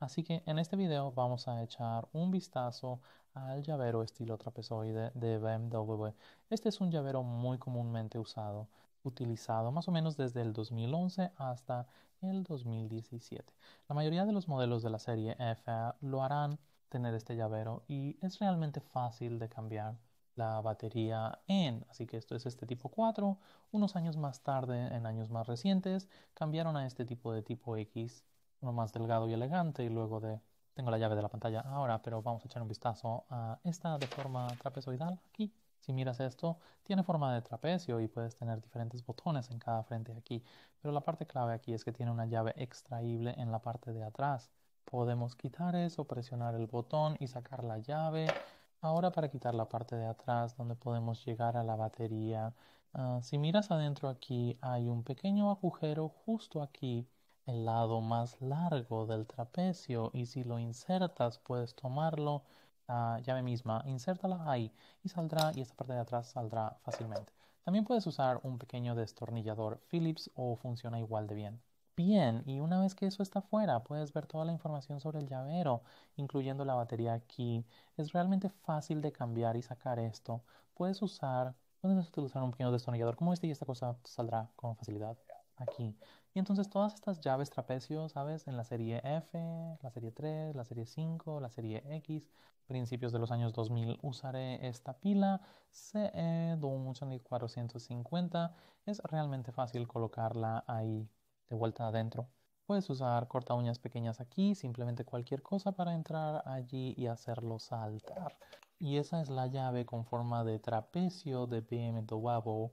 Así que en este video vamos a echar un vistazo al llavero estilo trapezoide de BMW. Este es un llavero muy comúnmente usado, utilizado más o menos desde el 2011 hasta el 2017. La mayoría de los modelos de la serie F lo harán tener este llavero y es realmente fácil de cambiar la batería en. Así que esto es este tipo 4. Unos años más tarde, en años más recientes, cambiaron a este tipo de tipo X más delgado y elegante y luego de... Tengo la llave de la pantalla ahora, pero vamos a echar un vistazo a esta de forma trapezoidal aquí. Si miras esto, tiene forma de trapecio y puedes tener diferentes botones en cada frente aquí, pero la parte clave aquí es que tiene una llave extraíble en la parte de atrás. Podemos quitar eso, presionar el botón y sacar la llave. Ahora para quitar la parte de atrás donde podemos llegar a la batería. Ah, si miras adentro aquí hay un pequeño agujero justo aquí el lado más largo del trapecio y si lo insertas puedes tomarlo la llave misma, insértala ahí y saldrá y esta parte de atrás saldrá fácilmente. También puedes usar un pequeño destornillador Phillips o funciona igual de bien. Bien, y una vez que eso está fuera, puedes ver toda la información sobre el llavero, incluyendo la batería aquí. Es realmente fácil de cambiar y sacar esto. Puedes usar, puedes un pequeño destornillador como este y esta cosa saldrá con facilidad aquí. Y entonces todas estas llaves trapecio, ¿sabes? En la serie F, la serie 3, la serie 5, la serie X, principios de los años 2000 usaré esta pila CE 2450. Es realmente fácil colocarla ahí de vuelta adentro. Puedes usar corta uñas pequeñas aquí, simplemente cualquier cosa para entrar allí y hacerlo saltar. Y esa es la llave con forma de trapecio de BMW